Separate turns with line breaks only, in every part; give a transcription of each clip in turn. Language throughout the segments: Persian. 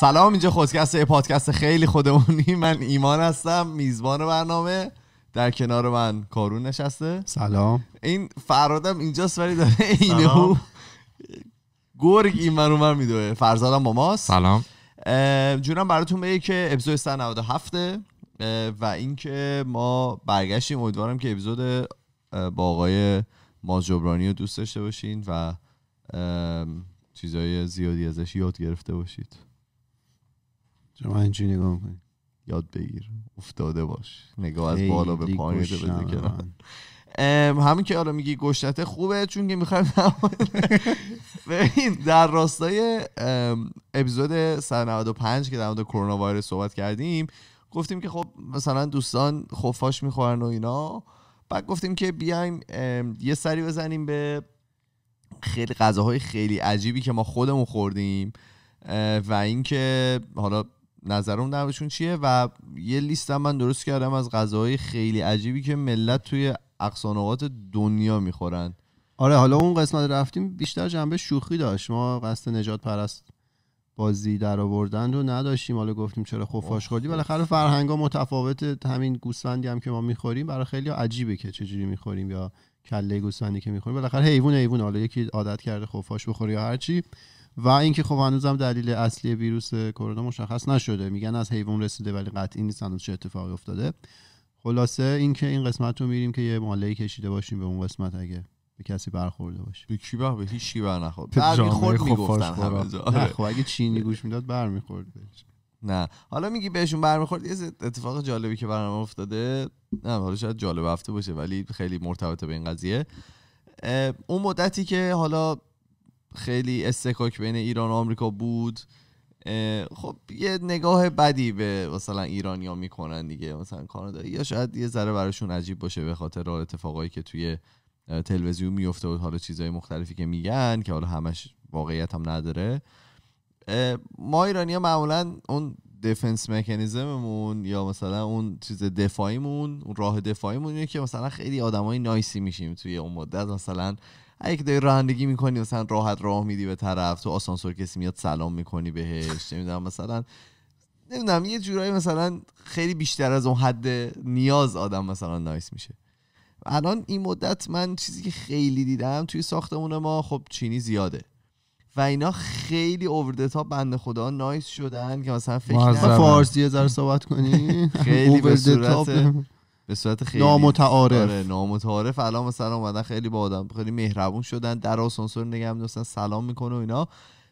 سلام اینجا خودکست پادکست خیلی خودمونی من ایمان هستم میزبان برنامه در کنار من کارون نشسته سلام این فرادم اینجاست ولی داره اینه او گرگ این من من میدوه فرزادم با ماست سلام جونم براتون بگه که اپیزود 197 و اینکه ما برگشتیم امیدوارم که اپیزود با آقای ماز جبرانی رو دوست داشته باشین و چیزهای زیادی ازش یاد گرفته باشید شما اینجوری نگاه یاد بگیر افتاده باش نگاه از بالا به پایین بده همین که حالا میگی گشتته خوبه چون که میخوایم ببین در راستای اپیزود 195 که در مورد کرونا وایرس صحبت کردیم گفتیم که خب مثلا دوستان خفاش میخورن و اینا بعد گفتیم که بیایم یه سری بزنیم به خیلی غذاهای خیلی عجیبی که ما خودمون خوردیم و اینکه حالا نظرم نوشون چیه و یه لیست هم من درست کردم از غذاهای خیلی عجیبی که ملت توی اقصانوقات دنیا میخورن
آره حالا اون قسمت رفتیم بیشتر جنبه شوخی داشت ما قصد نجات پرست بازی در آوردن رو نداشتیم حالا گفتیم چرا خفاش خوردی بالاخره فرهنگا متفاوت همین گوسفندی هم که ما میخوریم برای خیلی عجیبه که چجوری میخوریم یا کله گوسفندی که میخوریم بالاخره حیوان حیوان حالا یکی عادت کرده خفاش بخوره یا هرچی و اینکه خب هنوزم دلیل اصلی ویروس کرونا مشخص نشده میگن از حیوان رسیده ولی قطعی نیست هنوز چه اتفاقی افتاده خلاصه اینکه این قسمت رو میریم که یه مالی کشیده باشیم به اون قسمت اگه به کسی برخورده باشه به کی به هیچ کی بر نخورد بر میگفتن همه خب اگه چینی گوش میداد برمیخورد
نه حالا میگی بهشون برمیخورد یه اتفاق جالبی که برنامه افتاده نه حالا شاید جالب هفته باشه ولی خیلی مرتبط به این قضیه اون مدتی که حالا خیلی استکاک بین ایران و آمریکا بود خب یه نگاه بدی به مثلا ایرانیا میکنن دیگه مثلا کانادا یا شاید یه ذره براشون عجیب باشه به خاطر حال اتفاقایی که توی تلویزیون میفته و حالا چیزهای مختلفی که میگن که حالا همش واقعیت هم نداره ما ایرانی ها معمولا اون دفنس مکانیزممون یا مثلا اون چیز دفاعیمون اون راه دفاعیمون که مثلا خیلی آدمای نایسی میشیم توی اون مدت مثلا اگه داری رانندگی میکنی مثلا راحت راه میدی به طرف تو آسانسور کسی میاد سلام میکنی بهش نمیدونم مثلا نمیدونم یه جورایی مثلا خیلی بیشتر از اون حد نیاز آدم مثلا نایس میشه الان این مدت من چیزی که خیلی دیدم توی ساختمون ما خب چینی زیاده و اینا خیلی اوور تا بنده خدا نایس شدن که مثلا فکر فارسی یه ذره صحبت کنی خیلی به صورت
به صورت خیلی نامتعارف
آره نامتعارف الان مثلا اومدن خیلی با آدم خیلی مهربون شدن در آسانسور نگه دوستن سلام میکنه و اینا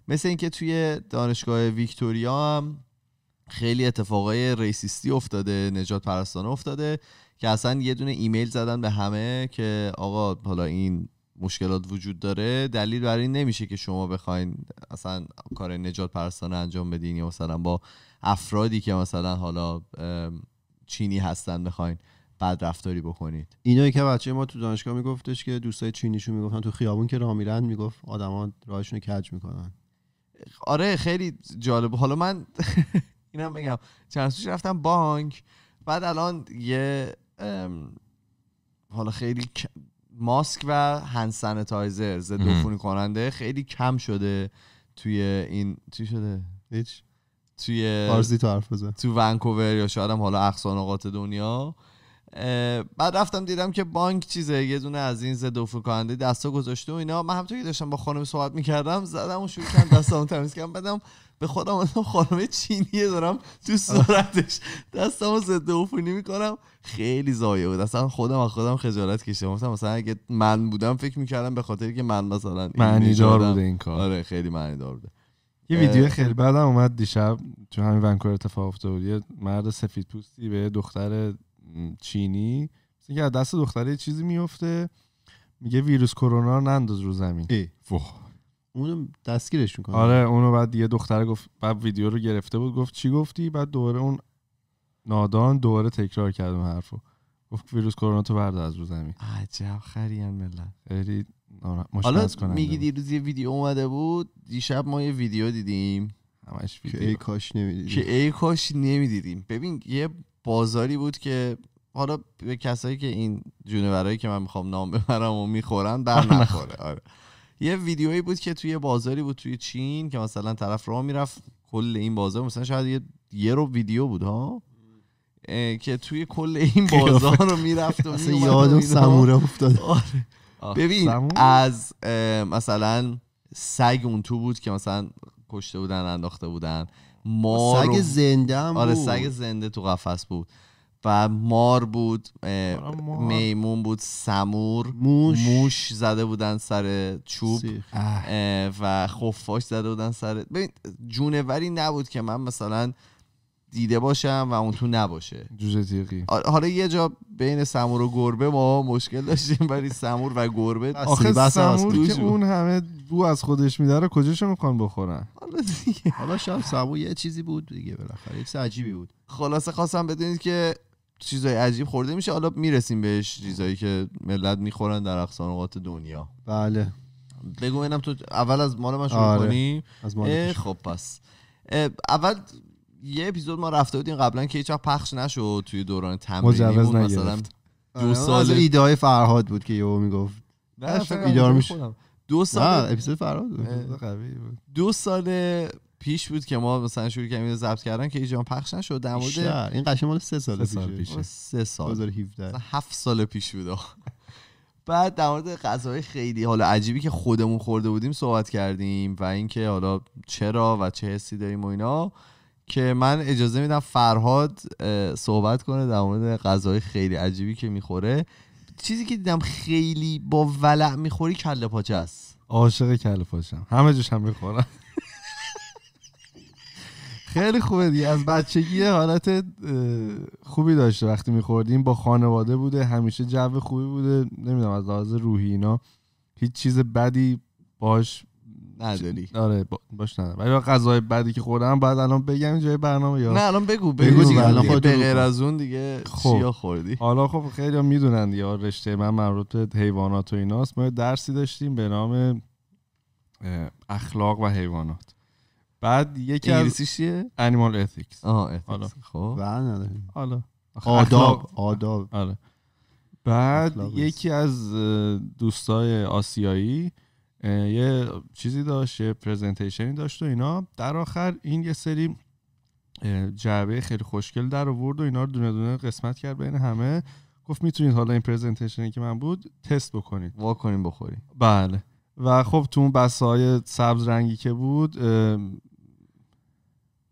مثل اینکه توی دانشگاه ویکتوریا هم خیلی اتفاقای ریسیستی افتاده نجات پرستانه افتاده که اصلا یه دونه ایمیل زدن به همه که آقا حالا این مشکلات وجود داره دلیل برای این نمیشه که شما بخواین اصلا کار نجات پرستانه انجام بدین یا مثلا با افرادی که مثلا حالا چینی هستن بخواین بد رفتاری
بکنید اینو که بچه ما تو دانشگاه میگفتش که دوستای چینیشون میگفتن تو خیابون که راه میرن میگفت آدما راهشون کج میکنن آره خیلی جالب حالا من
اینم بگم چند سوش رفتم بانک بعد الان یه حالا خیلی ماسک و هند سانیتایزر ضد عفونی کننده خیلی کم شده توی این چی شده هیچ توی تو حرف تو ونکوور یا شاید هم حالا اقصا نقاط دنیا بعد رفتم دیدم که بانک چیزه یه دونه از این ضد عفونی کننده دستا گذاشته و اینا من همونطور که داشتم با خانم صحبت میکردم زدم اون شروع کردم دستامو تمیز کردم بدم به خودم اون خانم چینیه دارم تو صورتش دستمو ضد عفونی میکنم خیلی زایه بود اصلا خودم از خودم خجالت کشیدم مثلا مثلا اگه من بودم فکر میکردم به خاطر که من مثلا دار بوده این کار آره خیلی دار بوده یه ویدیو
خیلی بعدم اومد دیشب تو همین ونکوور اتفاق افتاد یه مرد سفید پوستی به دختر چینی مثل از دست دختره چیزی میفته میگه ویروس کرونا رو ننداز رو زمین
اونو دستگیرش میکنه آره
اونو بعد یه دختر گفت بعد ویدیو رو گرفته بود گفت چی گفتی بعد دوباره اون نادان دوباره تکرار کرد اون حرفو گفت ویروس کرونا تو برده از رو زمین
عجب خریان ملت
خیلی حالا میگی
دیروز یه ویدیو اومده بود دیشب ما یه ویدیو دیدیم همش ویدیو که ای کاش نمیدیدیم که ای کاش نمیدیدیم ببین یه بازاری بود که حالا به کسایی که این جونورایی که من میخوام نام ببرم و میخورن در نخوره آره. یه ویدیویی بود که توی بازاری بود توی چین که مثلا طرف راه میرفت کل این بازار مثلا شاید یه یه رو ویدیو بود ها که توی کل این بازار رو میرفت و یاد یادم سموره افتاد آره. ببین از مثلا سگ اون تو بود که مثلا کشته بودن انداخته بودن مار سگ زنده هم آره سگ زنده تو قفس بود و مار بود آره، میمون بود سمور موش, موش زده بودن سر چوب و خفاش زده بودن سر ببین جونوری نبود که من مثلا دیده باشم و اون تو نباشه
جوجه تیغی
آره، حالا یه جا بین سمور و گربه ما مشکل داشتیم ولی سمور و گربه آخه بس سمور که اون
همه بو از خودش میداره رو کجاشو میخوان بخورن حالا
دیگه حالا شب سمور یه چیزی بود دیگه بالاخره یه عجیبی بود خلاصه خواستم بدونید که چیزای عجیب خورده میشه حالا میرسیم بهش چیزایی که ملت میخورن در اقصان دنیا بله بگو اینم تو اول از مال من شروع آره. خب پس اول یه اپیزود ما رفته بودیم قبلا که هیچ پخش نشد توی دوران تمرینیمون مثلا دو آره، سال ایده
های فرهاد بود که یهو میگفت ایدار میشه دو سال اپیزود فرهاد بود
دو سال پیش بود که ما مثلا شروع کردیم ضبط کردن که ایجان پخش نشد در مورد این قشنگ مال 3 سال, سال پیش سه سال 2017 7 سال پیش بود بعد در مورد غذاهای خیلی حالا عجیبی که خودمون خورده بودیم صحبت کردیم و اینکه حالا چرا و چه حسی داریم و اینا که من اجازه میدم فرهاد صحبت کنه در مورد غذای خیلی عجیبی که میخوره چیزی که دیدم خیلی با ولع میخوری کله پاچه است
عاشق کله پاچم همه جوش هم میخورم
خیلی خوبه دیگه
از بچگی حالت خوبی داشته وقتی میخوردیم با خانواده بوده همیشه جو خوبی بوده نمیدونم از لحاظ روحی اینا هیچ چیز بدی باش نداری آره باش نه ولی غذای بعدی که خوردم بعد الان بگم جای برنامه یا نه الان بگو بگو, دیگه الان خود غیر از اون دیگه خب. چیا خوردی حالا خب خیلی هم میدونند یا آره، رشته من مربوط به حیوانات و ایناست ما درسی داشتیم به نام اخلاق و حیوانات بعد یکی انگلیسی چیه انیمال اتیکس آه اتیکس خب حالا آداب آداب آره بعد یکی از دوستای آسیایی یه چیزی داشت یه پریزنتیشنی داشت و اینا در آخر این یه سری جعبه خیلی خوشگل در آورد و اینا رو دونه دونه قسمت کرد بین همه گفت میتونید حالا این پریزنتیشنی که من بود تست بکنید وا کنیم بخوری بله و خب تو اون بساهای سبز رنگی که بود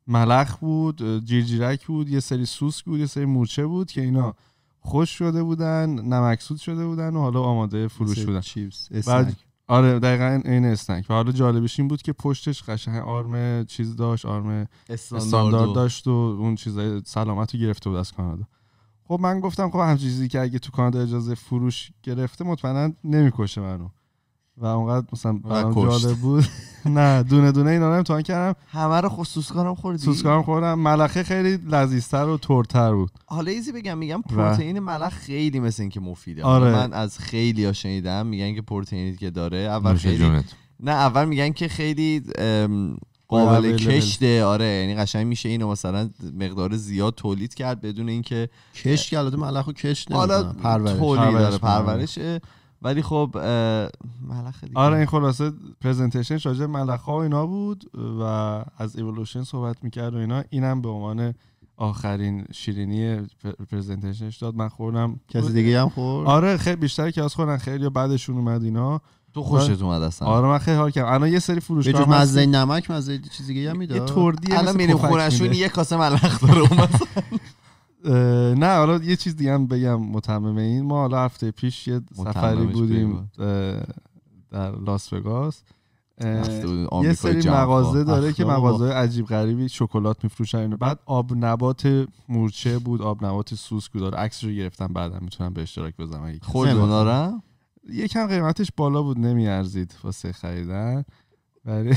ملخ بود جیرجیرک بود یه سری سوسک بود یه سری مورچه بود که اینا خوش شده بودن نمکسود شده بودن و حالا آماده فروش بودن چیپس آره دقیقا این استنک و حالا جالبش این بود که پشتش قشنگ آرم چیز داشت آرم استاندارد داشت و اون چیز سلامت رو گرفته بود از کانادا خب من گفتم خب همچین چیزی که اگه تو کانادا اجازه فروش گرفته مطمئنا نمیکشه منو و اونقدر مثلا برام جالب بود نه دونه دونه اینا رو امتحان کردم
همه رو خصوصکارم سوسکارم خوردی
خوردم ملخه خیلی لذیذتر و ترتر بود
حالا ایزی بگم میگم پروتئین ملخ خیلی مثل اینکه مفیده آره. من از خیلی ها شنیدم میگن که پروتئینی که داره اول خیلی جونت. نه اول میگن که خیلی قابل کشته آره یعنی قشنگ میشه اینو مثلا مقدار زیاد تولید کرد بدون اینکه
کش که ملخو کش نمیکنه پرورش آره، آره. پرورشه
ولی خب ملخ دیگه آره این خلاصه
پرزنتیشن شاجه ملخ ها اینا بود و از ایولوشن صحبت میکرد و اینا اینم به عنوان آخرین شیرینی پرزنتیشنش داد من خوردم کسی دیگه هم خورد آره خیلی بیشتر که از خوردن خیلی بعدشون اومد اینا تو خوشت اومد اصلا آره من خیلی حال کردم الان یه سری فروشگاه مزه نمک مزه
چیزی دیگه هم میداد یه توردی الان میریم خورشون یه کاسه
ملخ داره اومد
نه حالا یه چیز دیگه هم بگم متمم این ما حالا هفته پیش یه سفری بودیم در لاس وگاس یه سری مغازه داره که مغازه عجیب غریبی شکلات میفروشن بعد آب نبات مورچه بود آب نبات سوسکو داره عکس رو گرفتم بعدم میتونم به اشتراک بذارم خود دارم یکم قیمتش بالا بود نمیارزید واسه خریدن ولی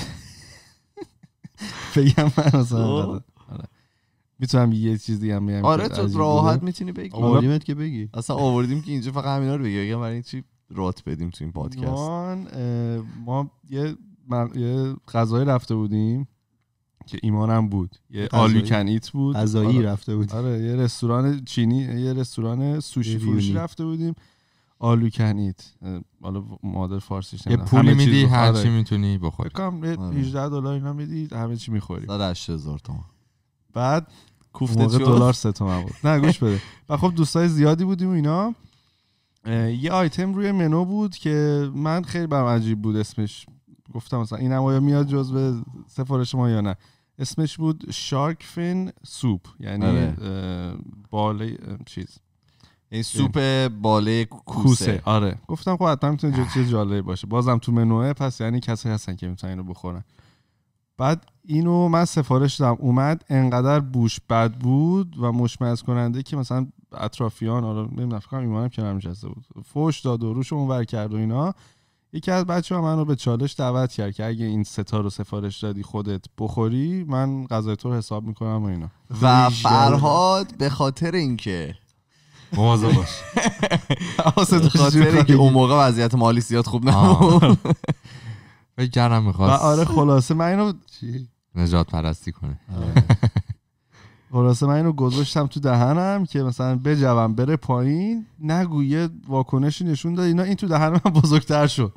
بگم من خب. میتونم یه چیز دیگه هم بگم آره تو راحت میتونی بگی آوردیمت که بگی اصلا
آوردیم که اینجا فقط همینا رو بگی اگه برای چی رات بدیم تو این
پادکست ما یه یه رفته بودیم که ایمانم بود یه آلو بود غذایی آره. رفته بودیم آره یه رستوران چینی یه رستوران سوشی فروشی رفته بودیم آلو کنیت حالا مادر فارسیش یه پول میدی هر چی آره. میتونی
بخوری کم 18
آره. دلار اینا میدی همه چی میخوری 180 هزار تومان بعد کوفته دلار سه تومن بود نه گوش بده و خب دوستای زیادی بودیم اینا یه آیتم روی منو بود که من خیلی برم عجیب بود اسمش گفتم مثلا اینم آیا میاد جزو سفارش ما یا نه اسمش بود شارک فین سوپ یعنی آره. باله چیز این یعنی سوپ باله کوسه آره گفتم خب حتما میتونه چیز جالبی باشه بازم تو منوه پس یعنی کسی هستن که میتونن اینو بخورن بعد اینو من سفارش دادم اومد انقدر بوش بد بود و مشمز کننده که مثلا اطرافیان حالا نمیدونم فکر ایمانم که نمیشسته بود فوش داد و روش اونور کرد و اینا یکی از بچه ها من رو به چالش دعوت کرد که اگه این ستا رو سفارش دادی خودت بخوری من غذای تو رو حساب میکنم و اینا
و فرهاد به خاطر اینکه مواظب باش به خاطر اینکه اون موقع وضعیت مالی زیاد خوب نبود فکر میخواست
آره خلاصه من اینو
نجات پرستی کنه آره.
خلاصه من اینو گذاشتم تو دهنم که مثلا بجوم بره پایین نگو یه واکنشی نشون داد اینا این تو دهنم بزرگتر شد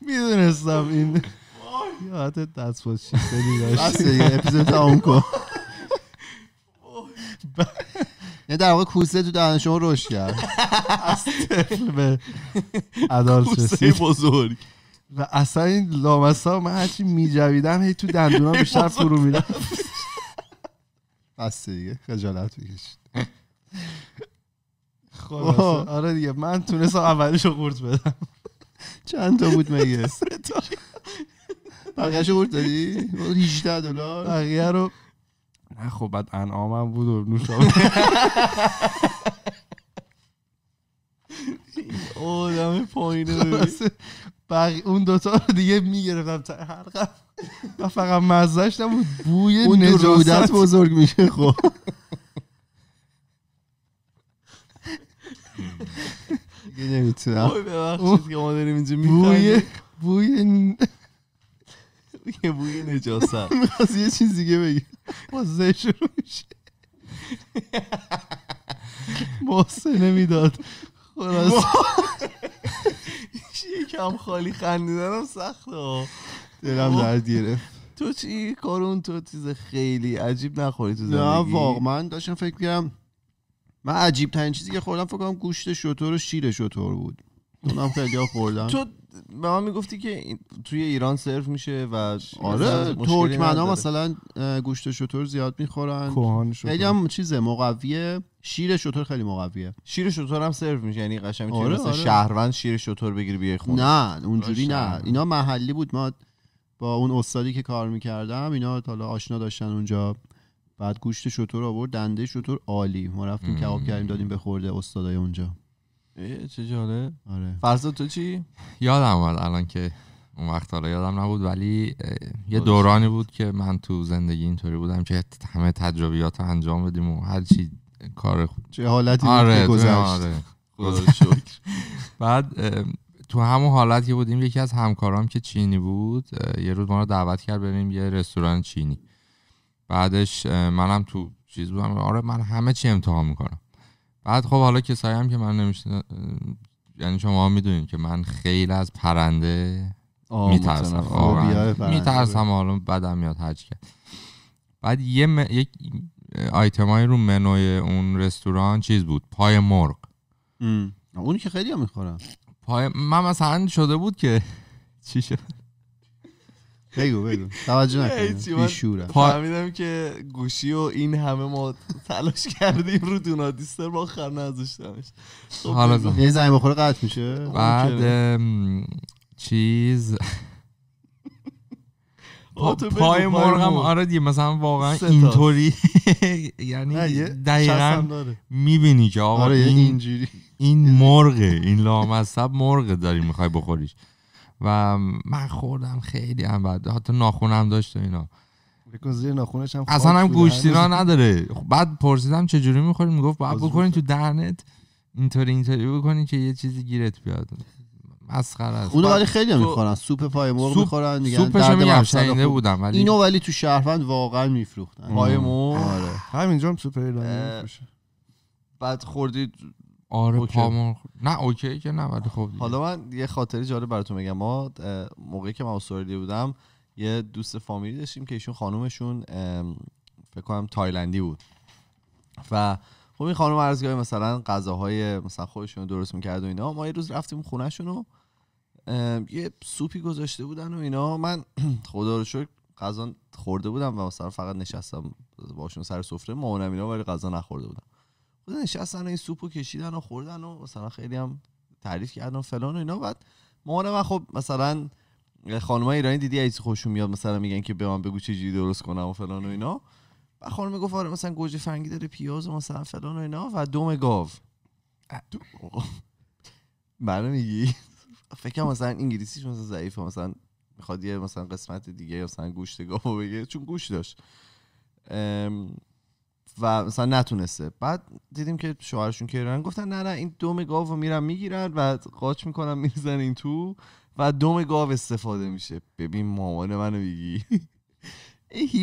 میدونستم این یادت دست باشی بسه یه اپیزود تمام کن
یعنی در واقع کوسه تو دهن شما روش کرد از به عدالت رسید بزرگ
و اصلا این لامسا من هرچی میجویدم هی تو دندونام بیشتر فرو میرفت
بسته دیگه خجالت کشید خلاصه
آره دیگه من تونستم اولش رو قورت بدم چند تا بود مگه
بقیه شو قورت دادی 18 دلار بقیه رو
نه خب بعد هم بود و نوشابه
آدم پایینه
بقی اون دوتا رو دیگه میگرفتم تا هر و فقط مزهش
نبود بوی نجاست بزرگ
میشه خب
دیگه نمیتونم ببخشید که ما داریم اینجا بوی بوی بوی نجاست
میخواست یه چیز دیگه بگیم با شروع میشه بازه نمیداد خلاص
یکم خالی خندیدنم سخته دلم درد گرفت
تو چی کارون
تو چیز خیلی عجیب نخوری تو زندگی نه واقعا داشتم فکر کردم من عجیب ترین چیزی که خوردم فکر کنم گوشت شطور و شیر شطور بود اونم خیلی خوردم تو
به من میگفتی که توی ایران سرو میشه و آره ترکمنا
مثلا گوشت شتر زیاد میخورن کوهان شتر خیلی هم چیزه مقویه شیر شتر خیلی مقویه
شیر شتر هم سرو میشه یعنی قشنگ آره،, آره، شهروند شیر شتر بگیری بیای خون نه اونجوری نه
اینا محلی بود ما با اون استادی که کار میکردم اینا حالا آشنا داشتن اونجا بعد گوشت شتر آورد دنده شتر عالی ما رفتیم کباب کردیم دادیم به خورده استادای اونجا چه جاله آره فرضا تو چی
یادم اومد الان که اون وقت حالا یادم نبود ولی یه دورانی بود که من تو زندگی اینطوری بودم که همه تجربیات رو انجام بدیم و هر چی کار خود. چه حالتی آره گذشت آره بعد تو همون حالت که بودیم یکی از همکارام که چینی بود یه روز ما رو دعوت کرد بریم یه رستوران چینی بعدش منم تو چیز بودم آره من همه چی امتحان میکنم بعد خب حالا کسایی هم که من نمیشن یعنی شما هم میدونین که من خیلی از پرنده میترسم میترسم حالا بدم میاد حج کرد بعد یه یک آیتمای رو منوی اون رستوران چیز بود پای مرغ
اونی که خیلی هم
پای من مثلا شده بود که چی شد بگو بگو توجه نکنیم
فهمیدم که گوشی و این همه ما تلاش کردیم رو دونا دیستر با آخر نذاشتمش خب حالا یه زنگ
بخوره قطع میشه بعد
چیز
خب، پای مرغ هم
آره
دیگه مثلا واقعا اینطوری یعنی دقیقا میبینی که آقا آره، اینجوری این مرغه این لامصب مرغه داری میخوای بخوریش و من خوردم خیلی هم بعد حتی ناخونم داشت و اینا
زیر ناخونش هم اصلا هم گوشتی را نداره
بعد پرسیدم چه جوری میخوری میگفت باید بکنین تو درنت اینطوری اینطوری بکنین که یه چیزی گیرت بیاد مسخره است اونو ولی خیلی هم
میخورن سوپ پای مرغ میخورن دیگه میگم شنیده بودم ولی اینو ولی تو شهروند واقعا میفروختن پای مرغ آره. همینجا هم سوپ ایرانی
بعد خوردید آره پامون
نه اوکی که نه ولی خب حالا
من یه خاطری جالب براتون بگم ما موقعی که من استرالیا بودم یه دوست فامیلی داشتیم که ایشون خانومشون فکر کنم تایلندی بود و خب این خانم ارزگاهی مثلا غذاهای مثلا خودشون درست میکرد و اینا ما یه روز رفتیم خونهشون و یه سوپی گذاشته بودن و اینا من خدا رو شکر غذا خورده بودم و مثلا فقط نشستم باشون سر سفره مامانم اینا ولی غذا نخورده بودم بعد نشستن این سوپو کشیدن و خوردن و مثلا خیلی هم تعریف کردن فلان و اینا بعد مامان من خب مثلا خانمای ایرانی دیدی ایز خوشون میاد مثلا میگن که به من بگو چه جوری درست کنم و فلان و اینا و خانم گفت آره مثلا گوجه فنگی داره پیاز و مثلا فلان و اینا و دم گاو منو میگی فکر مثلا انگلیسیش مثلا ضعیفه مثلا میخواد یه مثلا قسمت دیگه مثلا گوشت گاو بگه چون گوش داشت و مثلا نتونسته بعد دیدیم که شوهرشون کیران گفتن نه نه این دوم گاو رو میرن میگیرن و قاچ میکنن میزن این تو و دوم گاو استفاده میشه ببین مامان منو میگی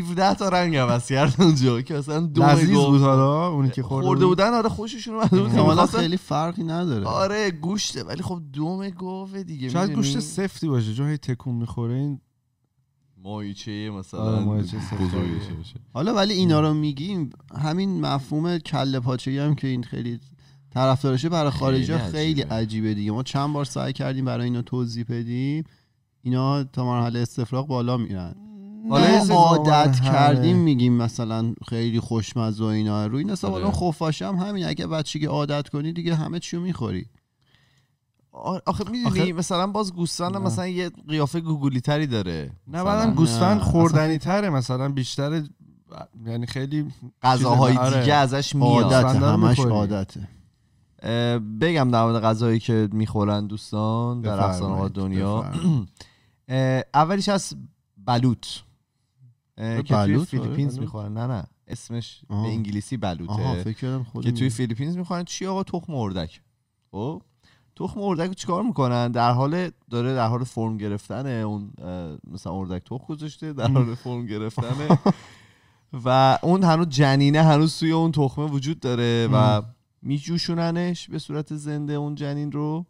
17 تا رنگ عوض کرد اونجا که اصلا دو گاو بود
حالا اونی که خورده, خورده بودن آره
خوششون اومده بود یعنی خب خیلی فرقی نداره آره گوشته ولی خب دوم گاوه دیگه شاید گوشت
سفتی باشه چون هی تکون میخوره این
مایچه مثلا آره، حالا ولی اینا
رو میگیم همین مفهوم کله پاچگی هم که این خیلی طرفدارشه برای خارجی خیلی, خیلی عجیبه. دیگه ما چند بار سعی کردیم برای اینا توضیح بدیم اینا تا مرحله استفراغ بالا میرن حالا عادت کردیم میگیم مثلا خیلی خوشمزه و اینا روی این حساب الان آره. هم همین اگه بچگی عادت کنی دیگه همه چیو میخوری
آخه میدونی آخر... مثلا باز گوسفند مثلا
یه قیافه گوگولی تری داره نه بعدم گوسفند خوردنی
تره مثلا بیشتر یعنی خیلی غذاهای آره. ازش
میاد همش عادته بگم در مورد غذایی که میخورن دوستان در افسانه ها دنیا اولیش از بلوت که توی آره، فیلیپینز میخورن نه نه اسمش به انگلیسی بلوته که توی فیلیپینز میخورن چی آقا تخم اردک خب تخم اردک رو چیکار میکنن در حال داره در حال فرم گرفتن اون مثلا اردک تخم گذاشته در حال فرم گرفتن و اون هنوز جنینه هنوز سوی اون تخمه وجود داره و میجوشوننش به صورت زنده اون جنین رو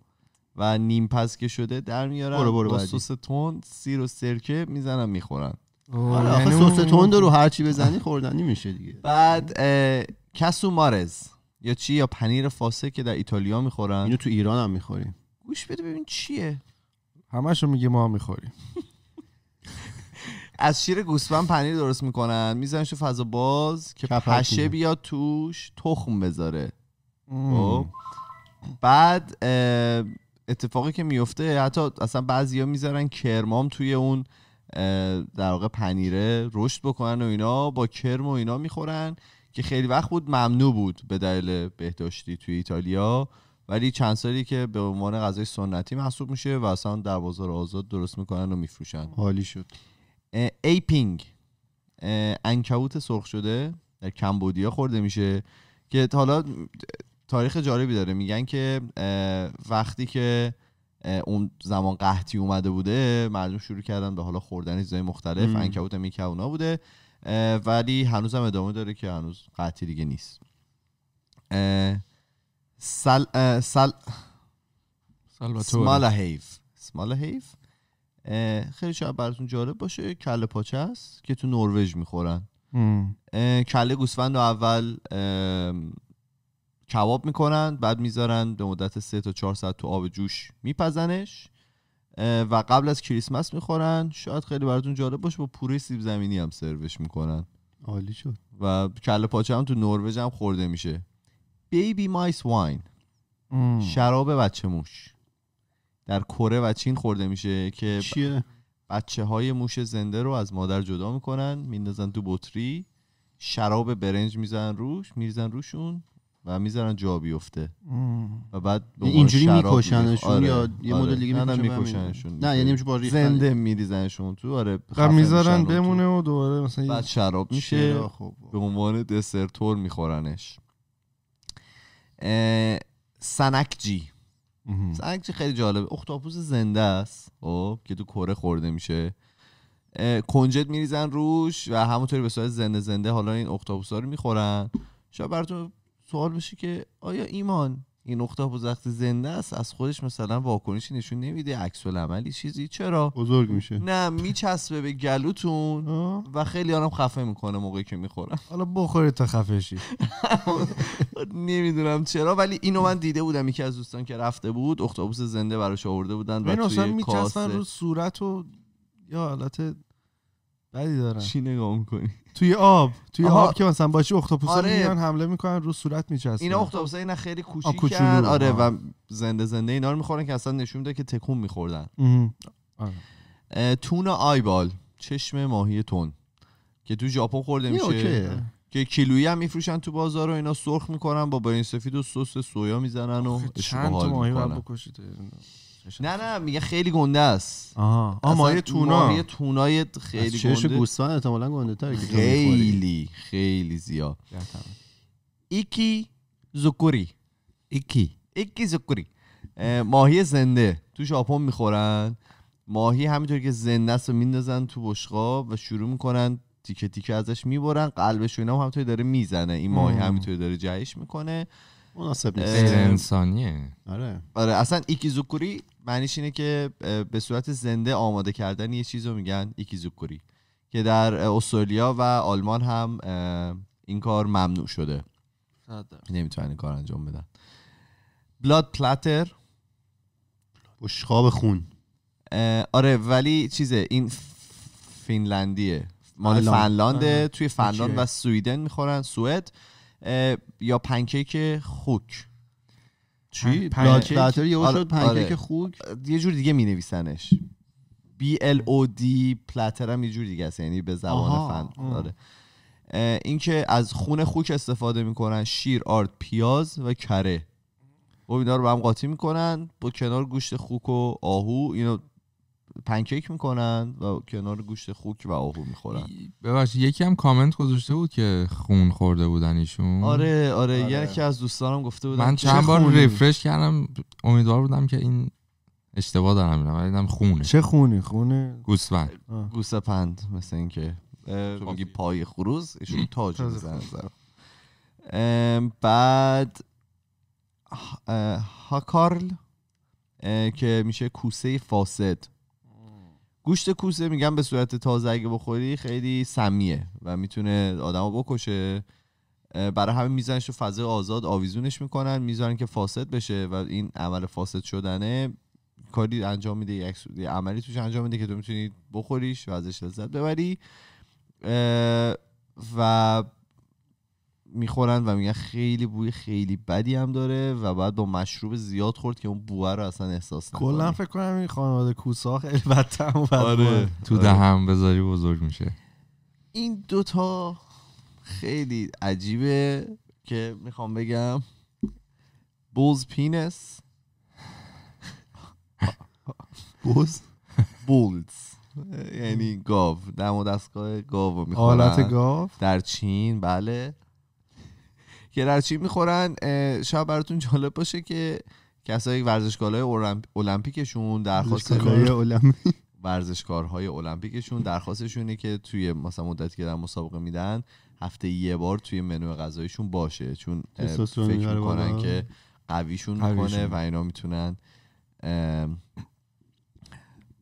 و نیم پس که شده در میارن برو برو با سس تند سیر و سرکه میزنن میخورن آره، یعنی آخه سس تند رو چی بزنی
خوردنی میشه دیگه
بعد کسو مارز یا چی یا پنیر فاسه که در ایتالیا میخورن اینو تو ایران هم میخوریم گوش بده ببین چیه
رو میگه ما هم میخوریم
از شیر گوسفند پنیر درست میکنن میزنش تو فضا باز که پشه بیاد توش تخم بذاره خب. بعد اتفاقی که میفته حتی اصلا بعضیا میذارن کرمام توی اون در واقع پنیره رشد بکنن و اینا با کرم و اینا میخورن که خیلی وقت بود ممنوع بود به دلیل بهداشتی توی ایتالیا ولی چند سالی که به عنوان غذای سنتی محسوب میشه و اصلا در بازار آزاد درست میکنن و میفروشن حالی شد ایپینگ انکبوت سرخ شده در کمبودیا خورده میشه که حالا تاریخ جالبی داره میگن که وقتی که اون زمان قحطی اومده بوده مردم شروع کردن به حالا خوردن چیزای مختلف انکبوت میکونا بوده ولی هنوز هم ادامه داره که هنوز قطعی دیگه نیست سل سل سمالا هیف هیف خیلی شاید براتون جالب باشه کله پاچه است که تو نروژ میخورن کله گوسفند رو اول کباب میکنن بعد میذارن به مدت سه تا چهار ساعت تو آب جوش میپزنش و قبل از کریسمس میخورن شاید خیلی براتون جالب باشه با پوره سیب زمینی هم سروش میکنن عالی شد و کل پاچه هم تو نروژ هم خورده میشه بیبی مایس واین شراب بچه موش در کره و چین خورده میشه که چیه؟ بچه های موش زنده رو از مادر جدا میکنن میندازن تو بطری شراب برنج میزن روش میریزن روشون و میذارن جا بیفته و بعد اینجوری میکشنشون آره. یا یه مدل آره. دیگه آره. میکشنشون نه, یعنی با زنده میریزنشون تو آره بعد میذارن بمونه و دوباره مثلا
بعد شراب
میشه خب. به عنوان دسرتور میخورنش سنکجی سنکجی خیلی جالبه اختاپوس زنده است خب که تو کره خورده میشه کنجد میریزن روش و همونطوری به صورت زنده زنده حالا این اختاپوسا رو میخورن شاید براتون سوال بشه که آیا ایمان این نقطه وقتی زنده است از خودش مثلا واکنشی نشون نمیده عکس عملی چیزی چرا بزرگ میشه نه میچسبه به گلوتون و خیلی آرام خفه میکنه موقعی که میخورم حالا بخوری تا شی نمیدونم چرا ولی اینو من دیده بودم یکی از دوستان که رفته بود اختابوس زنده براش آورده بودن و توی کاسه رو
صورت و یا حالت بدی
دارن چی نگاه میکنی
توی آب توی آب که مثلا باشی اختاپوسا آره. میان حمله میکنن رو صورت میچسبن این اختاپوسا اینا خیلی کوچیکن آره و
زنده زنده اینا رو میخورن که اصلا نشون میده که تکون میخوردن آره. تون آیبال چشم ماهی تون که تو ژاپن خورده میشه که کیلویی هم میفروشن تو بازار و اینا سرخ میکنن با برین سفید و سس سویا میزنن و چند تا ماهی
بکشید
نه نه میگه خیلی گنده است آها آه مایه تونا مایه تونای خیلی گنده گوسفند احتمالاً گنده تر خیلی خیلی زیاد ایکی زکوری ایکی ایکی زکوری ماهی زنده تو ژاپن میخورن ماهی همینطور که زنده است رو میندازن تو بشقا و شروع میکنن تیکه تیکه ازش میبرن قلبش اینا هم داره میزنه این ماهی همینطوری داره جهش میکنه مناسب نیست انسانیه آره آره اصلا زکوری معنیش اینه که به صورت زنده آماده کردن یه چیز رو میگن زوکوری که در استرالیا و آلمان هم این کار ممنوع شده نمیتونن این کار انجام بدن بلاد پلاتر بشقاب خون آره ولی چیزه این فینلندیه مال فنلانده توی فنلاند و سویدن میخورن سوئد یا پنکیک خوک چی؟ بلاتر یهو آره، شد پنکیک آره. خوک یه جور دیگه می نویسنش بی ال او دی پلاتر هم یه جور دیگه است یعنی به زبان فن آره اینکه از خون خوک استفاده میکنن شیر آرد پیاز و کره و خب اینا رو به هم قاطی میکنن با کنار گوشت خوک و آهو اینو پنکیک میکنن و کنار گوشت خوک و آهو میخورن
ببخشید یکی هم کامنت گذاشته بود که خون خورده بودن ایشون آره
آره, آره. یکی از دوستانم گفته بود. من چند بار ریفرش
کردم امیدوار بودم که این اشتباه دارم میرم ولی دیدم خونه چه خونی خونه گوسفند
گوسفند مثل اینکه میگی پای خروز ایشون تاج میزنن بعد هاکارل که میشه کوسه فاسد گوشت کوسه میگن به صورت تازه اگه بخوری خیلی سمیه و میتونه آدمو بکشه برای همین میزنش تو فضای آزاد آویزونش میکنن میذارن که فاسد بشه و این عمل فاسد شدنه کاری انجام میده یک عملی توش انجام میده که تو میتونی بخوریش و ازش لذت ببری و میخورن و میگن خیلی بوی خیلی بدی هم داره و بعد با مشروب زیاد خورد که اون بوه رو اصلا احساس نکنه کلا
فکر کنم این خانواده
کوسا خیلی بدتر آره. تو آره. دهم
بذاری بزرگ میشه
این دوتا خیلی عجیبه که میخوام بگم بولز پینس
بولز بولز
یعنی گاو دم و دستگاه گاو میخورن حالت گاو در چین بله چی میخورن شاید براتون جالب باشه که کسایی ورزشکارهای المپیکشون درخواست ورزشکارهای المپیکشون درخواستشونه که توی مثلا مدتی که در مسابقه میدن هفته یه بار توی منو غذایشون باشه چون فکر میکنن که قویشون میکنه و اینا میتونن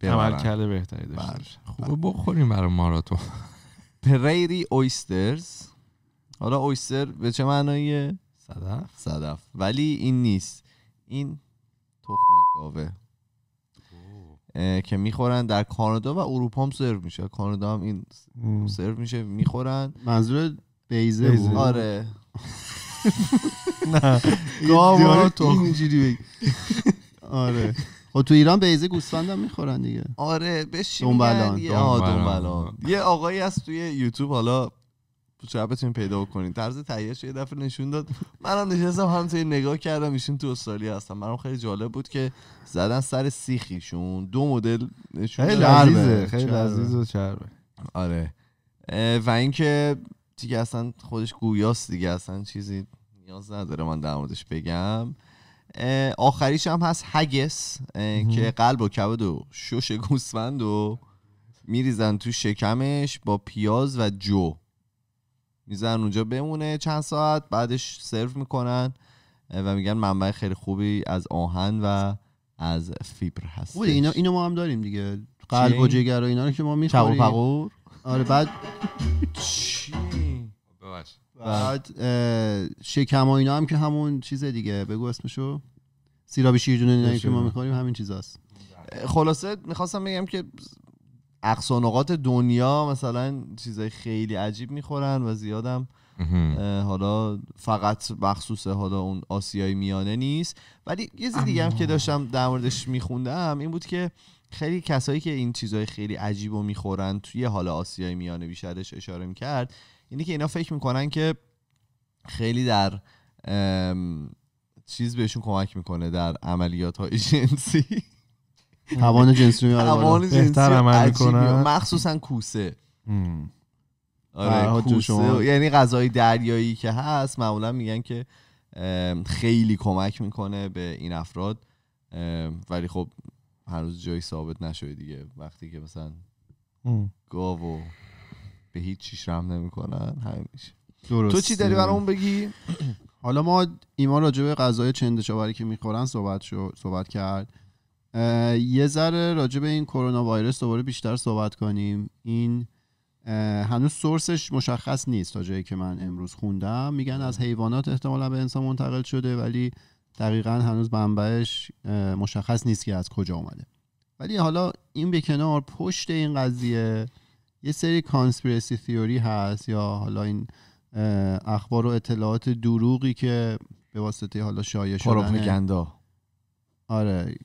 کرده بهتری داشته بله. خوب بخوریم برای ماراتون پریری اویسترز حالا اویستر به چه معناییه صدف صدف ولی این نیست این تخم گاوه که میخورن در کانادا و اروپا هم سرو میشه کانادا هم این سرو میشه میخورن
منظور بیزه بود آره نه تو اینجوری بگی آره خب تو ایران بیزه گوسفند هم میخورن دیگه آره بشین
یه آقایی هست توی یوتیوب حالا تو چرا بتونین پیدا کنین طرز تهیهش یه دفعه نشون داد منم نشستم همینطوری نگاه کردم ایشون تو استرالیا هستم برام خیلی جالب بود که زدن سر سیخیشون دو مدل خیلی عزیزه خیلی عزیز و چربه آره و اینکه دیگه اصلا خودش گویاست دیگه اصلا چیزی نیاز نداره من در موردش بگم آخریش هم هست هگس که قلب و کبد و شوش گوسفند و میریزن تو شکمش با پیاز و جو میذارن اونجا بمونه چند ساعت بعدش سرو میکنن و میگن منبع خیلی خوبی از آهن و از فیبر هست بود اینا اینو
ما هم داریم دیگه قلب و جگر و اینا رو که ما میخوریم آره بعد بعد شکم و اینا هم که همون چیز دیگه بگو اسمشو سیرابی شیرجون اینا که ما میخوریم همین چیزاست خلاصه
میخواستم بگم که نقاط دنیا مثلا چیزای خیلی عجیب میخورن و زیادم حالا فقط مخصوص حالا اون آسیای میانه نیست ولی یه چیز دیگه هم که داشتم در موردش میخوندم این بود که خیلی کسایی که این چیزهای خیلی عجیب و میخورن توی حالا آسیای میانه بیشترش اشاره میکرد اینه که اینا فکر میکنن که خیلی در چیز بهشون کمک میکنه در عملیات های جنسی
توان جنسی عمل
مخصوصا کوسه آره کوسه یعنی غذای دریایی که هست معمولا میگن که خیلی کمک میکنه به این افراد ولی خب روز جایی ثابت نشده دیگه وقتی که مثلا گاو و به هیچ چیش رم
نمیکنن همیشه درست. تو چی داری اون بگی حالا ما ایمان راجع به غذای چندشاوری که میخورن صحبت صحبت کرد یه ذره راجع به این کرونا وایرس دوباره بیشتر صحبت کنیم این هنوز سورسش مشخص نیست تا جایی که من امروز خوندم میگن از حیوانات احتمالا به انسان منتقل شده ولی دقیقا هنوز منبعش مشخص نیست که از کجا اومده ولی حالا این به کنار پشت این قضیه یه سری کانسپیرسی تیوری هست یا حالا این اخبار و اطلاعات دروغی که به واسطه حالا شایع شدن آره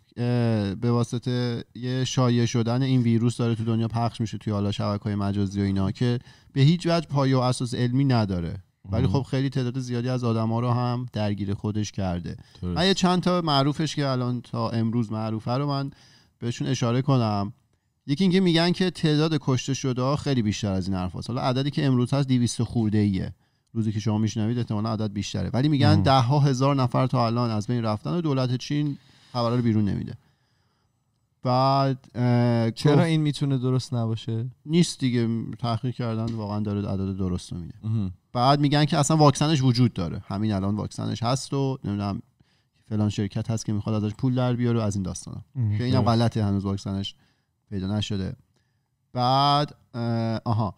به واسطه یه شایع شدن این ویروس داره تو دنیا پخش میشه توی حالا شبکه‌های مجازی و اینا که به هیچ وجه پایه و اساس علمی نداره ولی خب خیلی تعداد زیادی از آدما رو هم درگیر خودش کرده من یه چند تا معروفش که الان تا امروز معروفه رو من بهشون اشاره کنم یکی اینکه میگن که تعداد کشته شده خیلی بیشتر از این حرف حالا عددی که امروز هست 200 خورده ایه روزی که شما میشنوید احتمالا عدد بیشتره ولی میگن ده ها هزار نفر تا الان از بین رفتن دولت چین خبر رو بیرون نمیده بعد
چرا این میتونه درست نباشه
نیست دیگه تحقیق کردن واقعا داره عدد درست رو میده بعد میگن که اصلا واکسنش وجود داره همین الان واکسنش هست و نمیدونم فلان شرکت هست که میخواد ازش پول در بیاره و از این داستانا که اینم غلطه هنوز واکسنش پیدا نشده بعد آها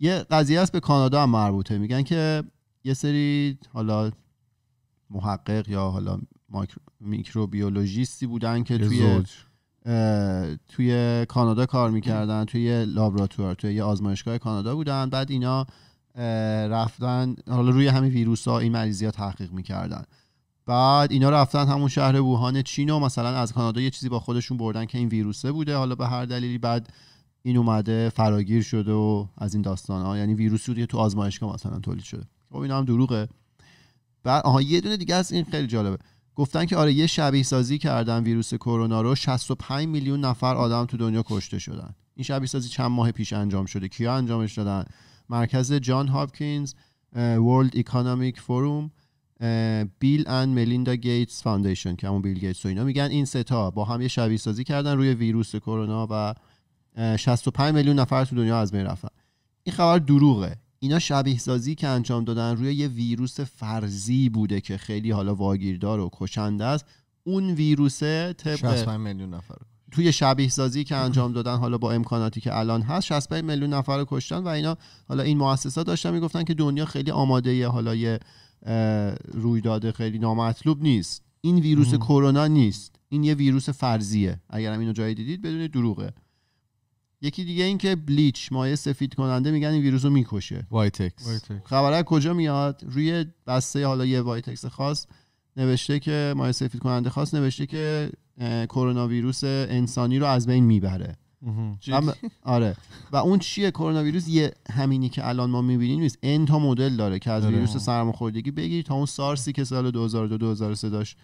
یه قضیه است به کانادا هم مربوطه میگن که یه سری حالا محقق یا حالا میکروبیولوژیستی بودن که توی توی کانادا کار میکردن توی لابراتوار توی یه آزمایشگاه کانادا بودن بعد اینا رفتن حالا روی همین ویروس ها این مریضی ها تحقیق میکردن بعد اینا رفتن همون شهر ووهان چین و مثلا از کانادا یه چیزی با خودشون بردن که این ویروسه بوده حالا به هر دلیلی بعد این اومده فراگیر شده و از این داستان ها یعنی ویروسی بوده تو آزمایشگاه مثلا تولید شده خب دروغه بعد آها یه دونه دیگه از این خیلی جالبه گفتن که آره یه شبیه سازی کردن ویروس کرونا رو 65 میلیون نفر آدم تو دنیا کشته شدن این شبیه سازی چند ماه پیش انجام شده کیا انجامش دادن مرکز جان هاپکینز ورلد اکانومیک فوروم بیل اند ملیندا گیتس فاندیشن که همون بیل گیتس و اینا میگن این ستا با هم یه شبیه سازی کردن روی ویروس کرونا و 65 میلیون نفر تو دنیا از بین رفتن این خبر دروغه اینا شبیه سازی که انجام دادن روی یه ویروس فرضی بوده که خیلی حالا واگیردار و کشنده است اون ویروسه طبق میلیون نفر توی شبیه سازی که انجام دادن حالا با امکاناتی که الان هست 65 میلیون نفر رو کشتن و اینا حالا این مؤسسات داشتن میگفتن که دنیا خیلی آماده حالا یه رویداد خیلی نامطلوب نیست این ویروس کرونا نیست این یه ویروس فرضیه اگرم اینو جای دیدید بدونید دروغه یکی دیگه این که بلیچ مایه سفید کننده میگن این ویروس رو میکشه وایتکس خبره کجا میاد روی بسته حالا یه وایتکس خاص نوشته که مایه سفید کننده خاص نوشته که کرونا ویروس انسانی رو از بین میبره آره و اون چیه کرونا ویروس یه همینی که الان ما میبینیم نیست این تا مدل داره که از ویروس سرماخوردگی بگیری تا اون سارسی که سال 2002 2003 داشت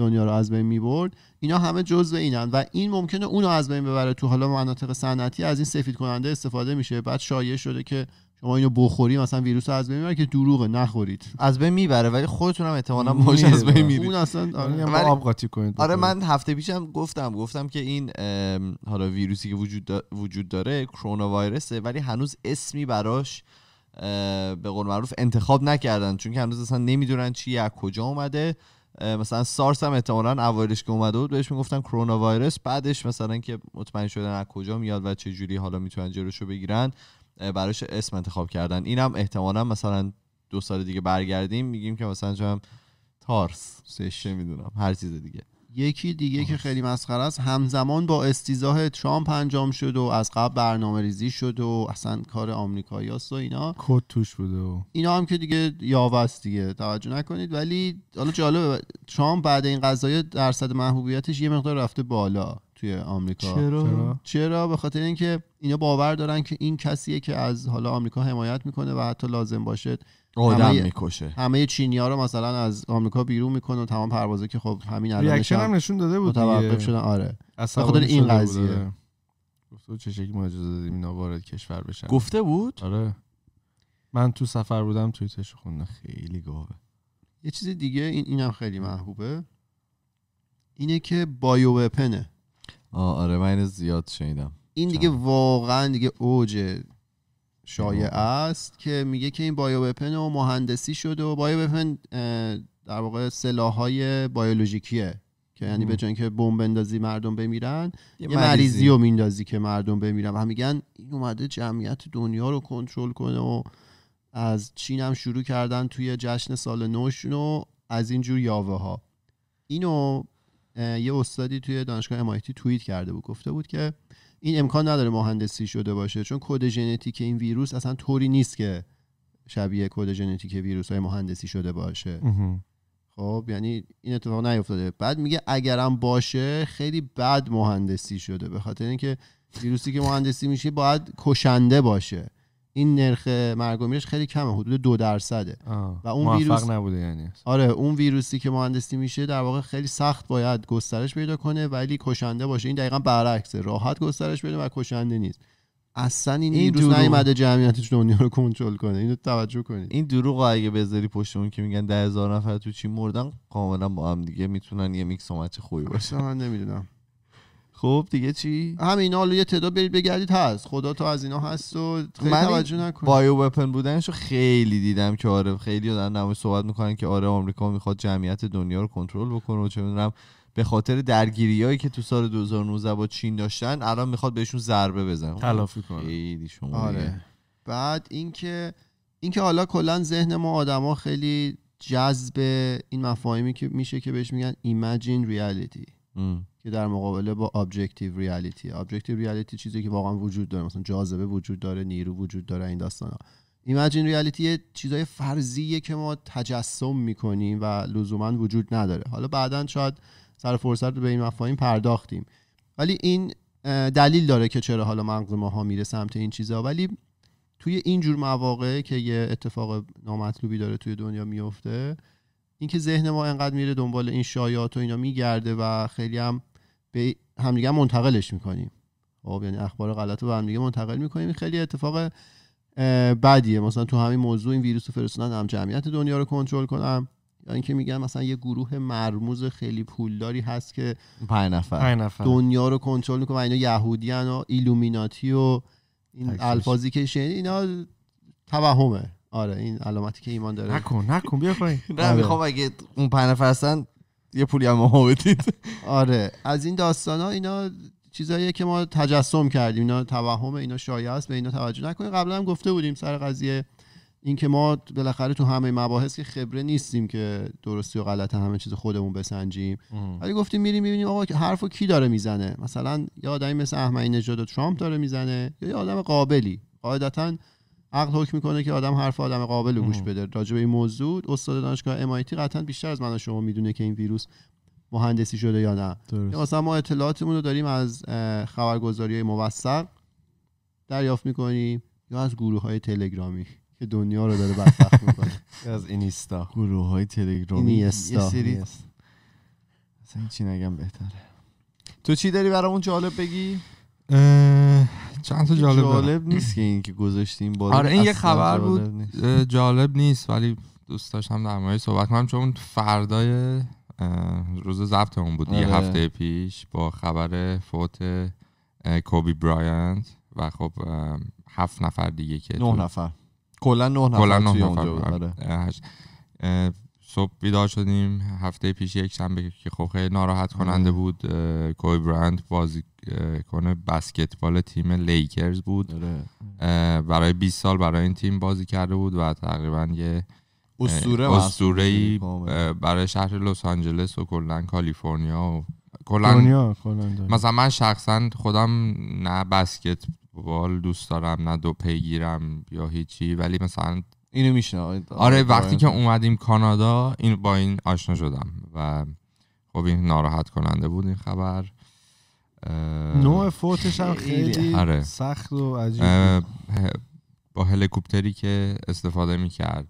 دنیا رو از بین میبرد اینا همه جزء اینن و این ممکنه اون از بین ببره تو حالا مناطق صنعتی از این سفید کننده استفاده میشه بعد شایع شده که شما اینو بخوری مثلا ویروس از بین میبره که دروغه نخورید از بین میبره ولی خودتون هم احتمالاً موج از بین میرید اون اصلا آره, آره، یعنی آب قاطی کنید آره من
هفته پیشم گفتم گفتم که این حالا ویروسی که وجود وجود داره کرونا وایرسه ولی هنوز اسمی براش به قول معروف انتخاب نکردن چون که هنوز اصلا نمیدونن چی از کجا اومده مثلا سارس هم احتمالا اولش که اومده بود بهش میگفتن کرونا وایرس بعدش مثلا که مطمئن شدن از کجا میاد و چه جوری حالا میتونن رو بگیرن براش اسم انتخاب کردن اینم احتمالا مثلا دو سال دیگه برگردیم میگیم که مثلا هم تارس سه میدونم هر چیز دیگه
یکی دیگه که خیلی مسخره است همزمان با استیزاه ترامپ انجام شد و از قبل برنامه ریزی شد و اصلا کار آمریکاییاست و اینا کد
توش بوده و
اینا هم که دیگه یاوست دیگه توجه نکنید ولی حالا جالبه ترامپ بعد این قضایه درصد محبوبیتش یه مقدار رفته بالا توی آمریکا چرا چرا به خاطر اینکه اینا باور دارن که این کسیه که از حالا آمریکا حمایت میکنه و حتی لازم باشه آدم میکشه همه ها رو مثلا از آمریکا بیرون میکنه و تمام پروازه که خب همین هم نشون داده بود متوقف شدن آره خاطر این قضیه آره. گفته چه شکلی اینا وارد کشور بشن گفته
بود
آره من
تو سفر بودم توی خونه خیلی گاوه
یه چیز دیگه این اینم خیلی محبوبه اینه که بایو وپنه آره
من زیاد شنیدم
این دیگه واقعا دیگه اوج شایع است که میگه که این بایو و مهندسی شده و بایو وپن در واقع سلاحهای بیولوژیکیه که یعنی به جای که بمب بندازی مردم بمیرن یه, مریضی رو میندازی که مردم بمیرن و میگن این اومده جمعیت دنیا رو کنترل کنه و از چین هم شروع کردن توی جشن سال نوشون و از اینجور یاوه ها اینو یه استادی توی دانشگاه امایتی توییت کرده بود گفته بود که این امکان نداره مهندسی شده باشه چون کد ژنتیک این ویروس اصلا طوری نیست که شبیه کد ژنتیک ویروس های مهندسی شده باشه خب یعنی این اتفاق نیفتاده بعد میگه اگرم باشه خیلی بد مهندسی شده به خاطر اینکه ویروسی که مهندسی میشه باید کشنده باشه این نرخ مرگ میرش خیلی کمه حدود دو درصده و اون ویروس نبوده یعنی آره اون ویروسی که مهندسی میشه در واقع خیلی سخت باید گسترش پیدا کنه ولی کشنده باشه این دقیقا برعکسه راحت گسترش پیدا و کشنده نیست اصلا این, این روز نیومده جمعیتش دنیا رو کنترل کنه اینو توجه کنید
این دروغ اگه بذاری پشت که میگن ده هزار نفر تو چی مردن کاملا با هم
دیگه میتونن یه میکس خوبی باشه من نمیدونم خب دیگه چی همین حالا یه تعداد برید بگردید هست خدا تو از اینا هست و خیلی توجه نکنید بایو وپن بودنش رو
خیلی دیدم که آره خیلی دارن نمای صحبت میکنن که آره آمریکا میخواد جمعیت دنیا رو کنترل بکنه و چه میدونم به خاطر درگیریایی که تو سال 2019 با چین داشتن الان میخواد بهشون ضربه بزنه خب تلافی کنه خیلی شما آره.
بعد اینکه اینکه حالا کلا ذهن ما آدما خیلی جذب این مفاهیمی که میشه که بهش میگن ایمجین ریالیتی که در مقابله با ابجکتیو ریالیتی ابجکتیو ریالیتی چیزی که واقعا وجود داره مثلا جاذبه وجود داره نیرو وجود داره این داستانا ایمجین ریالیتی چیزای فرضیه که ما تجسم میکنیم و لزوما وجود نداره حالا بعدا شاید سر فرصت به این مفاهیم پرداختیم ولی این دلیل داره که چرا حالا مغز ماها میره سمت این چیزا ولی توی این جور مواقع که یه اتفاق نامطلوبی داره توی دنیا میفته اینکه ذهن ما انقدر میره دنبال این شایعات و اینا میگرده و خیلی هم به همدیگه منتقلش میکنیم خب یعنی اخبار غلط رو به همدیگه منتقل میکنیم خیلی اتفاق بدیه مثلا تو همین موضوع این ویروس رو فرستادن هم جمعیت دنیا رو کنترل کنم یا اینکه میگن مثلا یه گروه مرموز خیلی پولداری هست که پنج نفر. دنیا رو کنترل میکنه و اینا یهودیان و ایلومیناتی و این الفاظی که شنید یعنی اینا توهمه آره این علامتی که ایمان داره نکن نکن بیا پایین نه میخوام اگه اون پنج نفر یه پولی هم ما آره از این داستان ها اینا چیزایی که ما تجسم کردیم اینا توهم اینا شایعه است به اینا توجه نکنید قبلا هم گفته بودیم سر قضیه اینکه ما بالاخره تو همه مباحث که خبره نیستیم که درستی و غلط همه چیز خودمون بسنجیم ولی گفتیم میریم میبینیم آقا حرفو کی داره میزنه مثلا یه آدمی مثل احمدی نژاد و ترامپ داره میزنه یا یه آدم قابلی قاعدتاً عقل حکم میکنه که آدم حرف آدم قابل رو گوش بده راجع به این موضوع استاد دانشگاه MIT قطعا بیشتر از من و شما میدونه که این ویروس مهندسی شده یا نه یا مثلا ما اطلاعاتمون رو داریم از خبرگزاری موثق دریافت میکنیم یا از گروه های تلگرامی که دنیا رو داره بدبخت میکنه از اینیستا گروه های تلگرامی اینیستا
مثلا چی نگم بهتره تو چی داری برامون جالب بگی چند تا جالب جالب نیست که این که گذاشتیم بالا آره این یه خبر بود
جالب نیست ولی دوست داشتم در مورد صحبت کنم چون فردای روز ضبطمون بود یه آره. هفته پیش با خبر فوت کوبی برایانت و خب هفت نفر دیگه که نه نفر کلا نه نفر نه نفر, آره. صبح بیدار شدیم هفته پیش یک شنبه که خب خیلی ناراحت کننده بود کوی برند کنه بسکتبال تیم لیکرز بود آره. برای 20 سال برای این تیم بازی کرده بود و تقریبا یه اسطوره اسطوره ای یعنی برای شهر لس آنجلس و کلا کالیفرنیا و کلا مثلا من شخصا خودم نه بسکتبال دوست دارم نه دو پیگیرم یا هیچی ولی مثلا
اینو آره, آره، وقتی که
اومدیم کانادا این با این آشنا شدم و خب این ناراحت کننده بود این خبر نوع فوتش هم خیلی آره. سخت و عجیب با هلیکوپتری که استفاده میکرد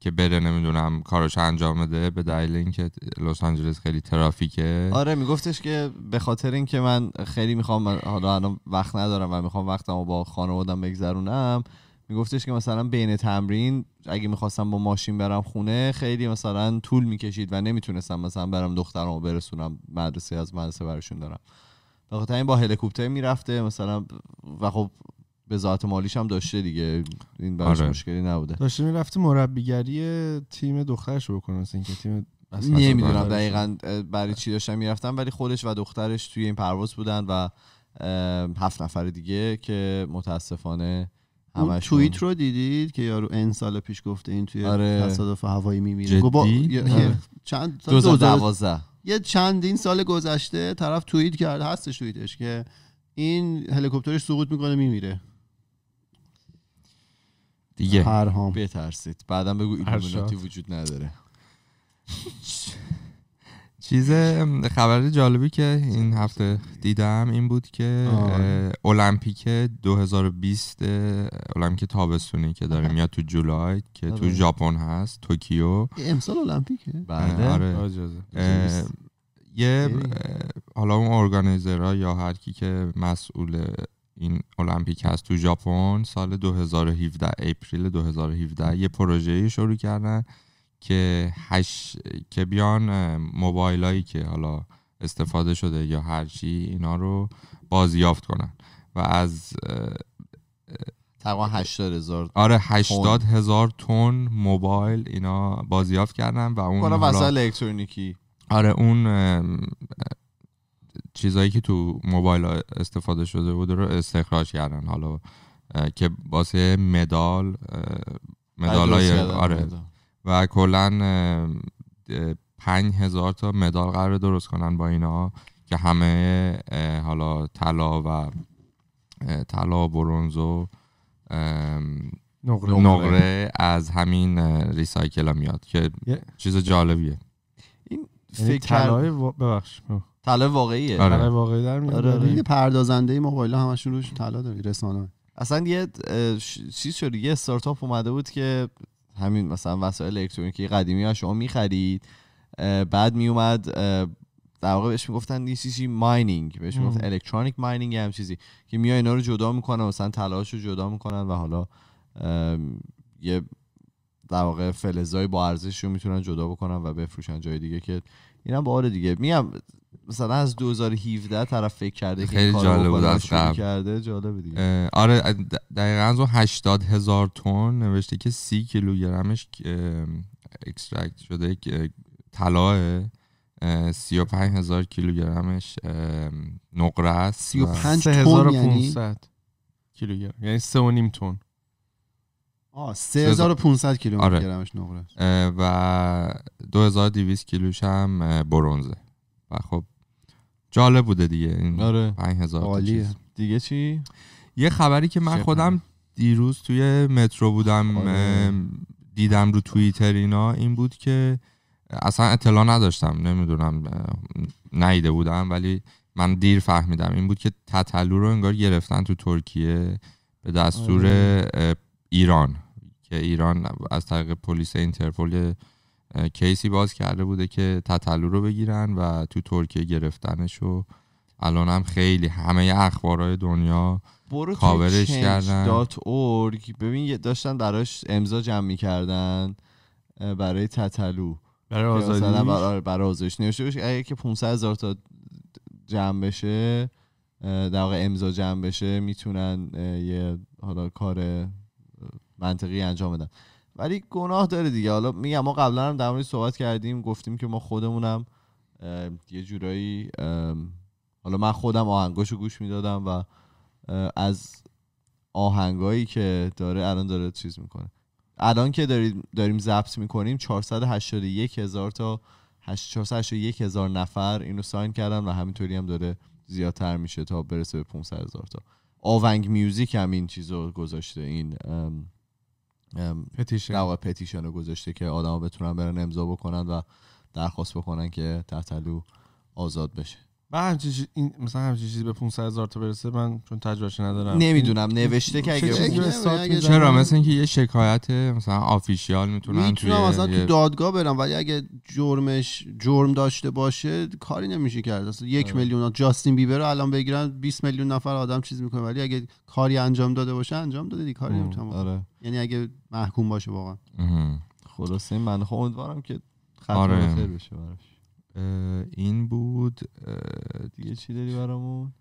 که بره نمیدونم کارش انجام بده به دلیل اینکه لس آنجلس خیلی ترافیکه آره
میگفتش که به خاطر اینکه من خیلی میخوام حالا الان وقت ندارم و میخوام وقتمو با خانوادم بگذرونم میگفتش که مثلا بین تمرین اگه میخواستم با ماشین برم خونه خیلی مثلا طول میکشید و نمیتونستم مثلا برم دخترمو برسونم مدرسه از مدرسه برشون دارم بخاطر این با هلیکوپتر میرفته مثلا و خب به ذات مالیش هم داشته دیگه این براش آره. مشکلی نبوده داشته
میرفته مربیگری تیم دخترش بکنه مثلا اینکه تیم نمیدونم دقیقا
برای چی داشتن میرفتن ولی خودش و دخترش توی این پرواز بودن و هفت نفر دیگه که متاسفانه اما توییت
رو دیدید که یارو ان سال پیش گفته این توی آره. تصادف هوایی میمیره با... دوزار دوزار... 2012 یه چندین سال گذشته طرف توییت کرده هستش توییتش که این هلیکوپترش سقوط میکنه میمیره دیگه هر هم
بترسید بعدم بگو ایلومیناتی وجود نداره
چیز خبر جالبی که این هفته دیدم این بود که آره. المپیک 2020 المپیک تابستونی که داره میاد تو جولای که تو آره. ژاپن هست توکیو امسال
المپیکه بله آره.
یه حالا اون ارگانیزرها یا هر کی که مسئول این المپیک هست تو ژاپن سال 2017 اپریل 2017 یه پروژه شروع کردن که هش... که بیان موبایلایی که حالا استفاده شده یا هرچی اینا رو بازیافت کنن و از
تقریبا 80 هزار آره 80
هزار تن موبایل اینا بازیافت کردن و اون حالا الکترونیکی آره اون چیزایی که تو موبایل استفاده شده بود رو استخراج کردن حالا که واسه مدال مدالای آره و کلا پنج هزار تا مدال قرار درست کنن با اینا که همه حالا طلا و طلا و برونز و نقره, از همین ریسایکل میاد که چیز جالبیه این یعنی
فکر ببخش طلا واقعیه آره. واقعی در میاد آره. آره. یعنی پردازنده موبایل ها همشون روش طلا داره رسانه
اصلا یه چیز شد یه استارتاپ اومده بود که همین مثلا وسایل الکترونیکی قدیمی ها شما میخرید بعد میومد در واقع بهش میگفتن یه چیزی ماینینگ بهش میگفت الکترونیک ماینینگ هم چیزی که میای اینا رو جدا میکنن مثلا تلاش رو جدا میکنن و حالا یه در واقع فلزای با ارزش رو میتونن جدا بکنن و بفروشن جای دیگه که اینم با دیگه میام مثلا از 2017 طرف فکر کرده خیلی که جالب بود از قبل کرده جالب
دیگه آره دقیقا از 80 هزار تون نوشته که 30 کیلوگرمش اکسترکت شده طلاه 35 هزار کیلوگرمش نقره است 35 تن
یعنی
کیلوگرم یعنی 3 و نیم تن آه 3500
کیلو گرمش نقره و 2200 کیلوش هم برونزه و خب جالب بوده دیگه این آره. 5000 دیگه چی یه خبری که من خودم دیروز توی مترو بودم آره. دیدم رو توییتر اینا این بود که اصلا اطلاع نداشتم نمیدونم نیده بودم ولی من دیر فهمیدم این بود که تتلو رو انگار گرفتن تو ترکیه به دستور آره. ایران که ایران از طریق پلیس اینترپل کیسی باز کرده بوده که تطلو رو بگیرن و تو ترکیه گرفتنش و الان هم خیلی همه اخبارهای دنیا برو کاورش کردن دات
ببین داشتن براش امضا جمع میکردن برای تطلو برای آزادی برای, آزادیش نوشته اگه که 500 هزار تا جمع بشه در واقع امضا جمع بشه میتونن یه حالا کار منطقی انجام بدن ولی گناه داره دیگه حالا میگم ما قبلا هم در مورد صحبت کردیم گفتیم که ما خودمونم یه جورایی حالا من خودم آهنگاشو گوش میدادم و از آهنگایی که داره الان داره چیز میکنه الان که داریم داریم ضبط میکنیم 481 هزار تا 481 هزار نفر اینو ساین کردن و همینطوری هم داره زیادتر میشه تا برسه به 500 هزار تا آونگ میوزیک هم این چیز رو گذاشته این پتیشن پتیشن رو گذاشته که آدما بتونن برن امضا بکنن و درخواست بکنن که تحتلو آزاد بشه
من همچین مثلا همچین چیزی به 500 هزار تا برسه من چون تجربهش ندارم نمیدونم نوشته که
اگه چرا مثلا
اینکه یه شکایت مثلا آفیشیال میتونن میتونم مثلا تو
دادگاه برم ولی اگه جرمش جرم داشته باشه کاری نمیشه کرد اصلا یک آره. میلیون جاستین بیبر رو الان بگیرن 20 میلیون نفر آدم چیز میکنه ولی اگه کاری انجام داده باشه انجام داده دیگه کاری نمیتونم آره. یعنی اگه محکوم باشه واقعا این من خب امیدوارم که خاطر آره. بشه
این بود دیگه چی داری برامون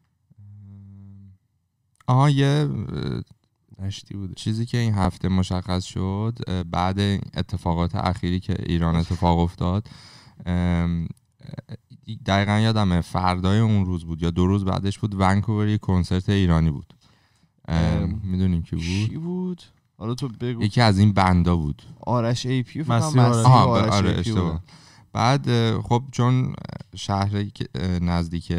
آها یه بود چیزی که این هفته مشخص شد بعد اتفاقات اخیری که ایران اتفاق افتاد دقیقا یادم فردای اون روز بود یا دو روز بعدش بود ونکوور کنسرت ایرانی بود میدونیم که بود
بود حالا تو بگو یکی از
این بندا بود
آرش ای پی آرش, آره،
بعد خب چون شهر نزدیک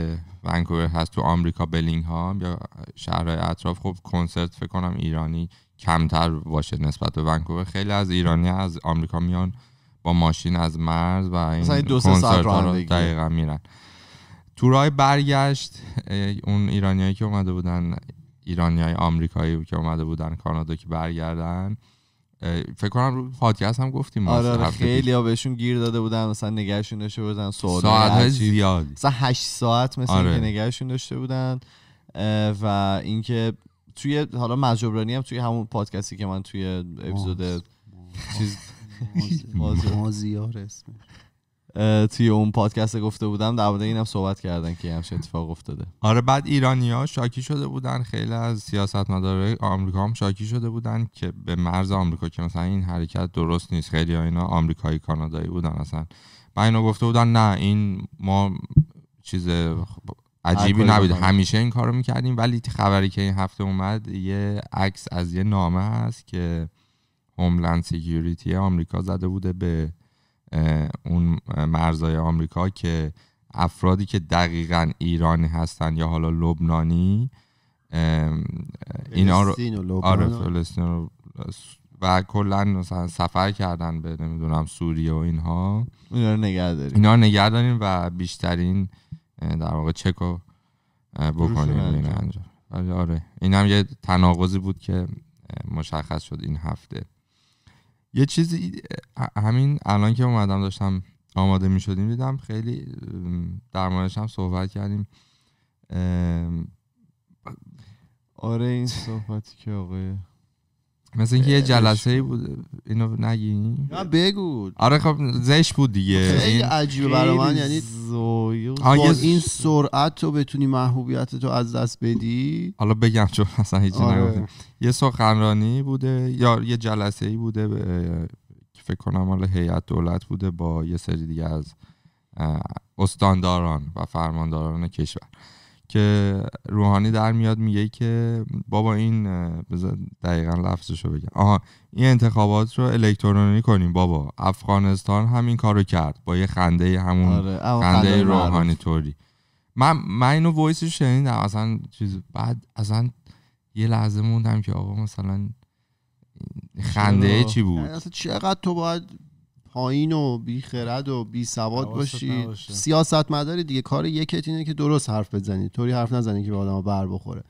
ونکوور هست تو آمریکا بلینگهام یا شهرهای اطراف خب کنسرت فکر کنم ایرانی کمتر باشه نسبت به ونکوور خیلی از ایرانی از آمریکا میان با ماشین از مرز و این دو سه ساعت دقیقا میرن تو راه برگشت اون ایرانیایی که اومده بودن ایرانیای آمریکایی که اومده بودن کانادا که برگردن فکر کنم روی پادکست هم گفتیم آره, آره، خیلی
ها بهشون گیر داده بودن مثلا نگهشون داشته بودن ساعت های زیاد مثلا 8 ساعت مثلا آره. نگهشون داشته بودن و اینکه توی حالا مجبرانی هم توی همون پادکستی که من توی اپیزود چیز مازیار اسمه توی اون پادکست گفته بودم در مورد اینم صحبت کردن که همش اتفاق افتاده آره
بعد ها شاکی شده بودن خیلی از مداره آمریکا هم شاکی شده بودن که به مرز آمریکا که مثلا این حرکت درست نیست خیلی ها اینا آمریکایی کانادایی بودن مثلا بعد گفته بودن نه این ما چیز عجیبی نبود همیشه این کارو میکردیم ولی خبری که این هفته اومد یه عکس از یه نامه هست که هوملند سکیوریتی آمریکا زده بوده به اون مرزهای آمریکا که افرادی که دقیقا ایرانی هستن یا حالا لبنانی اینا رو آره فلسطین رو و کلا مثلا سفر کردن به نمیدونم سوریه و اینها اینا رو نگه داریم اینا رو و بیشترین در واقع چکو بکنیم آره این هم یه تناقضی بود که مشخص شد این هفته یه چیزی همین الان که اومدم داشتم آماده می شدیم دیدم خیلی در موردش هم صحبت کردیم
آره این صحبتی که آقای مثل اینکه یه جلسه ای
بود اینو نگی نه بگو آره خب زش بود دیگه خیلی
عجیبه برای یعنی با این سرعت تو بتونی محبوبیت تو از دست بدی حالا بگم چون اصلا هیچی آره.
یه سخنرانی بوده یا یه جلسه ای بوده که فکر کنم حالا هیئت دولت بوده با یه سری دیگه از استانداران و فرمانداران کشور که روحانی در میاد میگه که بابا این بذار دقیقا رو بگم آها این انتخابات رو الکترونی کنیم بابا افغانستان همین کارو کرد با یه خنده همون آره، خنده روحانی طوری من من اینو وایسش شنیدم اصلا چیز بعد اصلا یه لحظه موندم که آقا مثلا خنده چی بود اصلا
چقدر تو باید پایین و بیخرد و بی سواد باشی سیاست مداری دیگه کار یکت اینه که درست حرف بزنی طوری حرف نزنی که به آدم بر بخوره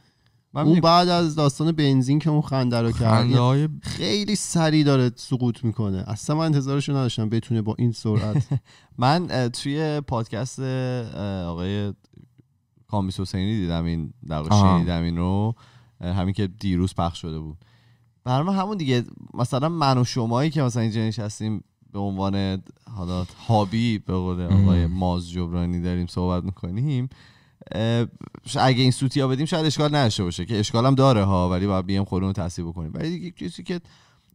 و اون بعد از داستان بنزین که اون خنده رو کرد های... خیلی سریع داره سقوط میکنه اصلا من انتظارشو نداشتم بتونه با این سرعت من توی پادکست
آقای کامیس حسینی دیدم این در شنیدم این رو همین که دیروز پخش شده بود برام همون دیگه مثلا من و شمایی که مثلا اینجا نشستیم به عنوان حالا هابی به قول آقای ماز جبرانی داریم صحبت میکنیم اگه این ها بدیم شاید اشکال نشه باشه که اشکال هم داره ها ولی باید بیم خودمون تصحیح بکنیم ولی کسی که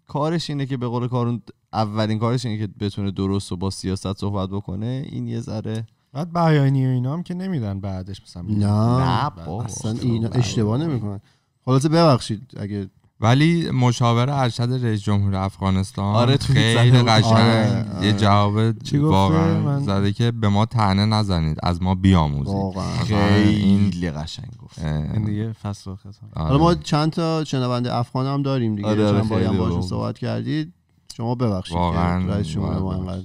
کارش اینه که به قول کارون اولین کارش اینه که بتونه درست و با سیاست صحبت بکنه این یه ذره
بعد و اینا هم که نمیدن بعدش مثلا نه, نه اصلا اینا اشتباه
نمیکنن
خلاصه ببخشید اگه
ولی مشاور ارشد رئیس جمهور افغانستان آره خیلی قشنگ آره، یه آره. جواب واقعا من... زده که به ما تنه نزنید از ما بیاموزید خیلی قشنگ گفت این
دیگه فصل آره. ما چند تا شنونده افغان هم داریم دیگه آره،, آره، با باشون صحبت کردید شما ببخشید واقعا رئیس جمهور ما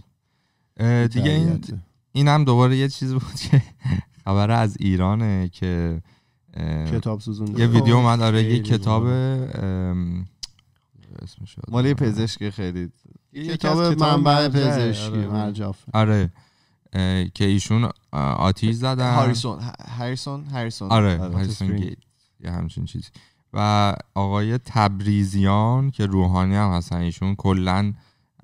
انقدر دیگه این اینم دوباره یه چیز بود که خبر از ایرانه که کتاب سوزونده یه ویدیو من آره یه کتاب اسمش مالی پزشکی خیلی
کتاب منبع پزشکی مرجاف
آره, آره. آره، که ایشون آتیز زدن هاریسون
هاریسون هاریسون آره, آره، هاریسون گیت
یه همچین چیزی و آقای تبریزیان که روحانی هم هستن ایشون کلا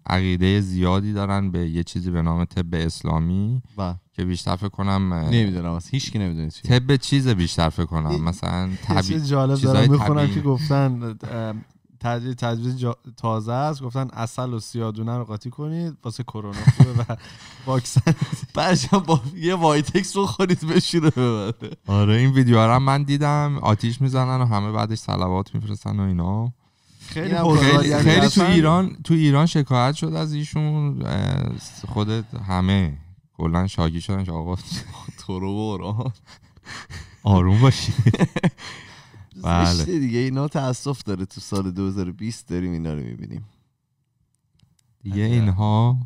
عقیده زیادی دارن به یه چیزی به نام طب اسلامی و بله. که بیشتر فکر کنم نمیدونم
اصلاً هیچ کی نمیدونه چی طب
چیز بیشتر فکر کنم مثلا طبیعی
جالب
دارم میخونم که گفتن تجویز تازه است گفتن اصل و سیادونه رو قاطی کنید واسه کرونا خوبه و واکسن بعدش با یه
وایتکس رو خورید بشیره آره این ویدیو رو من دیدم آتیش میزنن و همه بعدش صلوات میفرستن و اینا خیلی یعنی خیلی, تو ایران تو ایران شکایت شد از ایشون خود همه کلا شاگی شدن که آقا
تو رو برو
آروم باشی
بله دیگه اینا تاسف داره تو سال 2020 داریم اینا رو میبینیم دیگه اینها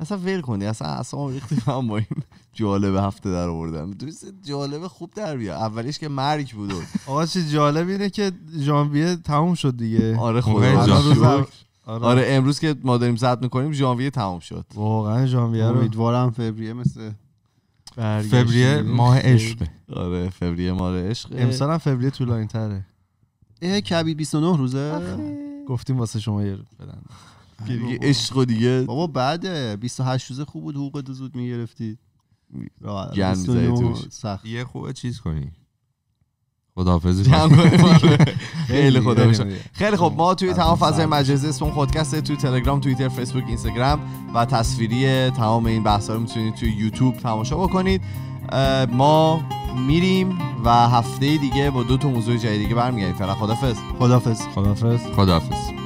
اصلا فیل کنی اصلا اصلا ریختی هم با این جالب هفته در آوردن دوست جالب خوب در بیا اولیش که مرگ بود آقا چه جالب اینه
که ژانویه تموم شد دیگه آره خدا آره. آره.
امروز که ما داریم زد میکنیم ژانویه تمام شد واقعا ژانویه رو امیدوارم فوریه مثل فوریه ماه عشق آره فوریه ماه عشق امسال
هم فوریه طولانی تره
ای کبیر 29 روزه گفتیم واسه شما یه بدن دیگه عشق و دیگه بابا بعد 28 روزه خوب بود حقوقت زود میگرفتی گن
یه خوبه چیز
کنی خداحافظی بله.
خیلی خدا خیلی خوب خب، ما توی تمام فضای مجلس اسم پادکست توی تلگرام توییتر فیسبوک اینستاگرام و تصویری تمام این بحثا رو میتونید توی یوتیوب تماشا بکنید ما میریم و هفته دیگه با دو تا موضوع جدید دیگه برمیگردیم فعلا خدافظ خدافظ خدافظ خدافظ